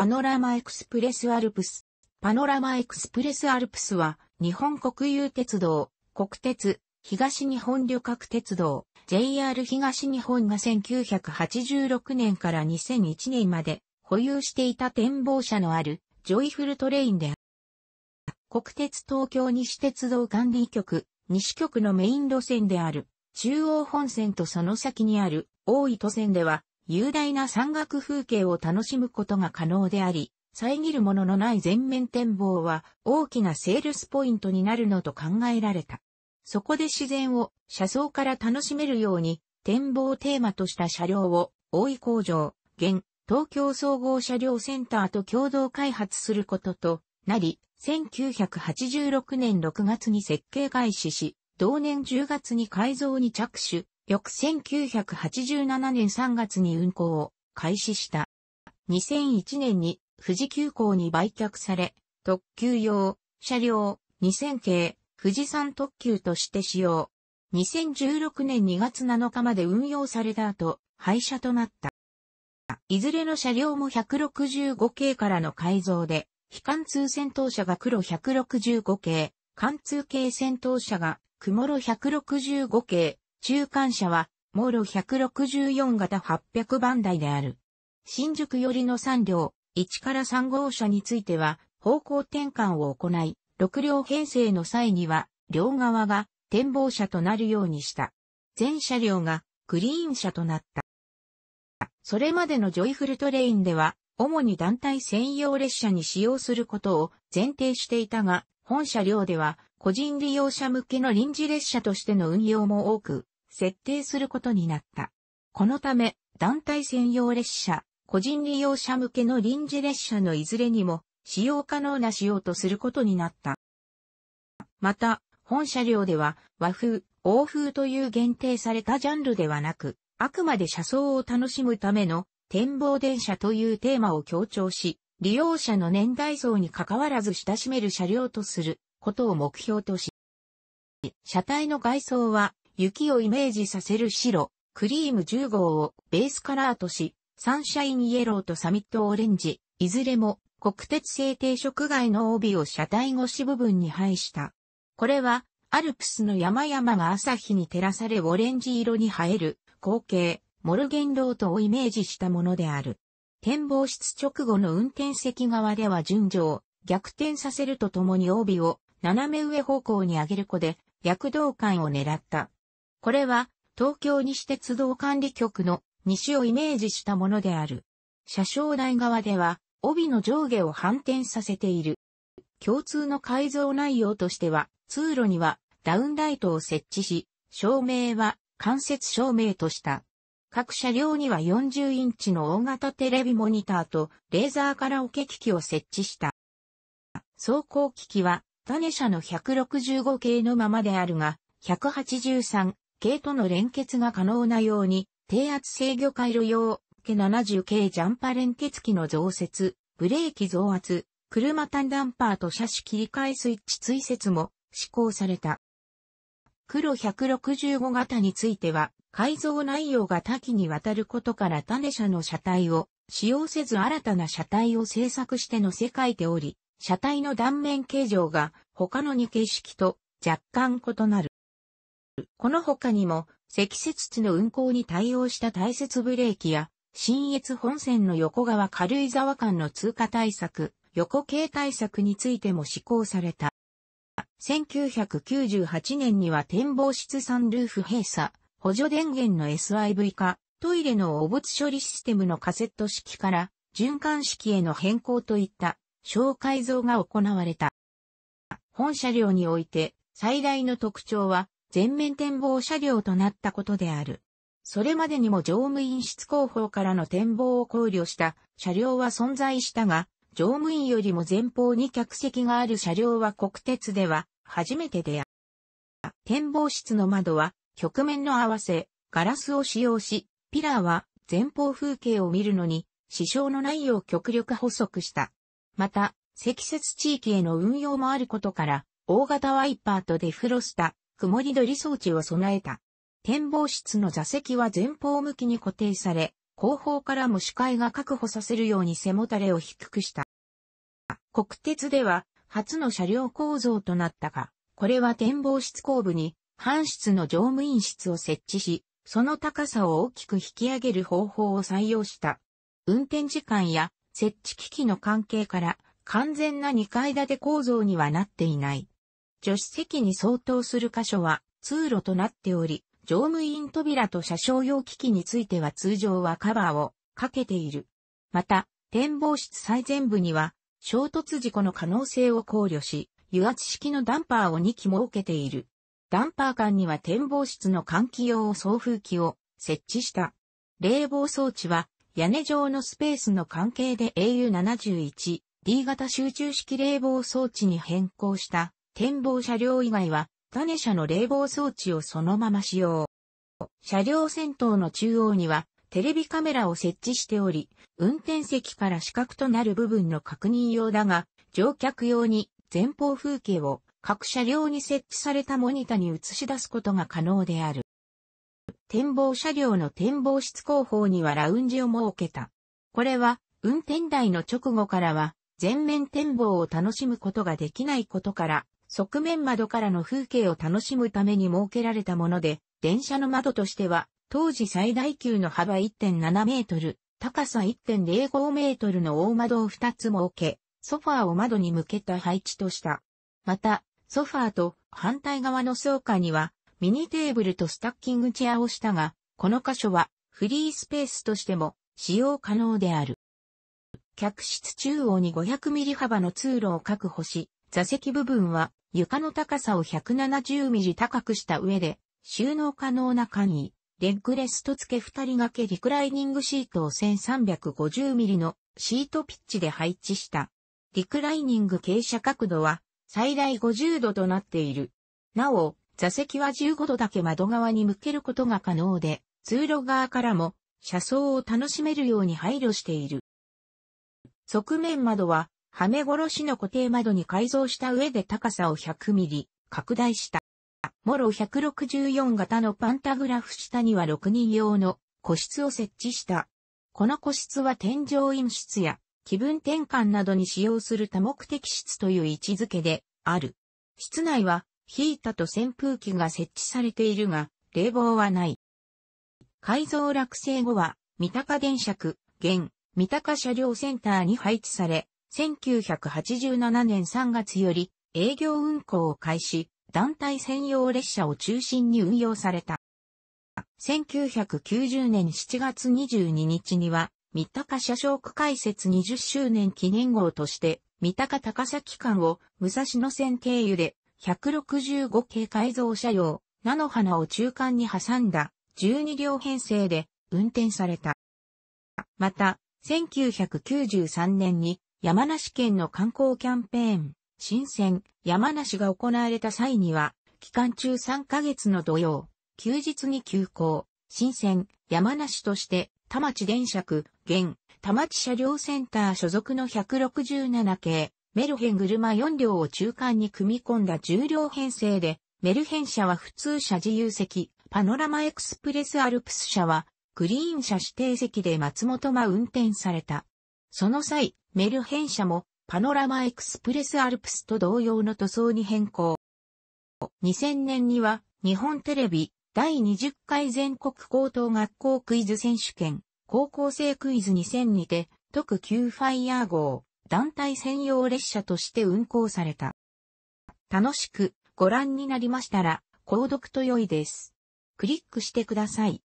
パノラマエクスプレスアルプス。パノラマエクスプレスアルプスは、日本国有鉄道、国鉄、東日本旅客鉄道、JR 東日本が1986年から2001年まで保有していた展望車のあるジョイフルトレインである。国鉄東京西鉄道管理局、西局のメイン路線である中央本線とその先にある大糸線では雄大な山岳風景を楽しむことが可能であり、遮るもののない全面展望は大きなセールスポイントになるのと考えられた。そこで自然を車窓から楽しめるように展望をテーマとした車両を大井工場、現東京総合車両センターと共同開発することとなり、1986年6月に設計開始し、同年10月に改造に着手、翌1987年3月に運行を開始した。2001年に富士急行に売却され、特急用、車両、2000系、富士山特急として使用。2016年2月7日まで運用された後、廃車となった。いずれの車両も165系からの改造で、非貫通戦闘車が黒165系、貫通系戦闘車が、雲路165系、中間車は、モーロ164型800番台である。新宿寄りの3両、1から3号車については、方向転換を行い、6両編成の際には、両側が展望車となるようにした。全車両がクリーン車となった。それまでのジョイフルトレインでは、主に団体専用列車に使用することを前提していたが、本車両では個人利用者向けの臨時列車としての運用も多く、設定することになった。このため、団体専用列車、個人利用者向けの臨時列車のいずれにも使用可能な仕様とすることになった。また、本車両では和風、欧風という限定されたジャンルではなく、あくまで車窓を楽しむための展望電車というテーマを強調し、利用者の年代層に関わらず親しめる車両とすることを目標とし、車体の外装は雪をイメージさせる白、クリーム10号をベースカラーとし、サンシャインイエローとサミットオレンジ、いずれも国鉄製定食外の帯を車体越し部分に配した。これは、アルプスの山々が朝日に照らされオレンジ色に映える光景、モルゲンロートをイメージしたものである。展望室直後の運転席側では順序を逆転させるとともに帯を斜め上方向に上げる子で躍動感を狙った。これは、東京西鉄道管理局の西をイメージしたものである。車掌台側では、帯の上下を反転させている。共通の改造内容としては、通路にはダウンライトを設置し、照明は間接照明とした。各車両には40インチの大型テレビモニターとレーザーカラオケ機器を設置した。走行機器は、種車の165系のままであるが、183、系との連結が可能なように、低圧制御回路用、K70 系ジャンパ連結機の増設、ブレーキ増圧、車単ダンパーと車種切り替えスイッチ追設も施行された。黒165型については、改造内容が多岐にわたることから種車の車体を使用せず新たな車体を製作して乗せ替えており、車体の断面形状が他の2形式と若干異なる。この他にも、積雪地の運行に対応した大雪ブレーキや、新越本線の横川軽井沢間の通過対策、横系対策についても施行された。1998年には展望室サンルーフ閉鎖、補助電源の SIV 化、トイレの汚物処理システムのカセット式から循環式への変更といった小改造が行われた。本車両において最大の特徴は全面展望車両となったことである。それまでにも乗務員室後方からの展望を考慮した車両は存在したが、乗務員よりも前方に客席がある車両は国鉄では初めてである。展望室の窓は曲面の合わせ、ガラスを使用し、ピラーは前方風景を見るのに支障のないよう極力補足した。また、積雪地域への運用もあることから、大型ワイパーとデフロスタ、曇り取り装置を備えた。展望室の座席は前方向きに固定され、後方からも視界が確保させるように背もたれを低くした。国鉄では初の車両構造となったが、これは展望室後部に、半室の乗務員室を設置し、その高さを大きく引き上げる方法を採用した。運転時間や設置機器の関係から完全な2階建て構造にはなっていない。助手席に相当する箇所は通路となっており、乗務員扉と車掌用機器については通常はカバーをかけている。また、展望室最前部には、衝突事故の可能性を考慮し、油圧式のダンパーを2機設けている。ダンパー間には展望室の換気用送風機を設置した。冷房装置は屋根上のスペースの関係で AU71D 型集中式冷房装置に変更した展望車両以外は、種車の冷房装置をそのまま使用。車両先頭の中央には、テレビカメラを設置しており、運転席から死角となる部分の確認用だが、乗客用に前方風景を各車両に設置されたモニタに映し出すことが可能である。展望車両の展望室後方にはラウンジを設けた。これは、運転台の直後からは、全面展望を楽しむことができないことから、側面窓からの風景を楽しむために設けられたもので、電車の窓としては、当時最大級の幅1.7メートル、高さ1.05メートルの大窓を2つ設け、ソファーを窓に向けた配置とした。また、ソファーと反対側の倉庫には、ミニテーブルとスタッキングチェアをしたが、この箇所はフリースペースとしても使用可能である。客室中央に5 0 0ミリ幅の通路を確保し、座席部分は床の高さを170ミリ高くした上で、収納可能な簡易、レッグレスト付け二人掛けリクライニングシートを1350ミリのシートピッチで配置した。リクライニング傾斜角度は最大50度となっている。なお、座席は15度だけ窓側に向けることが可能で、通路側からも車窓を楽しめるように配慮している。側面窓ははめ殺しの固定窓に改造した上で高さを100ミリ拡大した。モロ164型のパンタグラフ下には6人用の個室を設置した。この個室は天井飲室や気分転換などに使用する多目的室という位置づけである。室内はヒータと扇風機が設置されているが、冷房はない。改造落成後は、三鷹電車区、現、三鷹車両センターに配置され、1987年3月より営業運行を開始、団体専用列車を中心に運用された。1990年7月22日には、三鷹車掌区開設20周年記念号として、三鷹高崎間を武蔵野線経由で165系改造車両、菜の花を中間に挟んだ12両編成で運転された。また、1993年に山梨県の観光キャンペーン、新鮮、山梨が行われた際には、期間中3ヶ月の土曜、休日に休校、新鮮、山梨として、田町電車区、現、田町車両センター所属の167系、メルヘン車4両を中間に組み込んだ10両編成で、メルヘン車は普通車自由席、パノラマエクスプレスアルプス車は、グリーン車指定席で松本が運転された。その際、メルヘン社もパノラマエクスプレスアルプスと同様の塗装に変更。2000年には日本テレビ第20回全国高等学校クイズ選手権高校生クイズ2000にて特急ファイヤー号団体専用列車として運行された。楽しくご覧になりましたら購読と良いです。クリックしてください。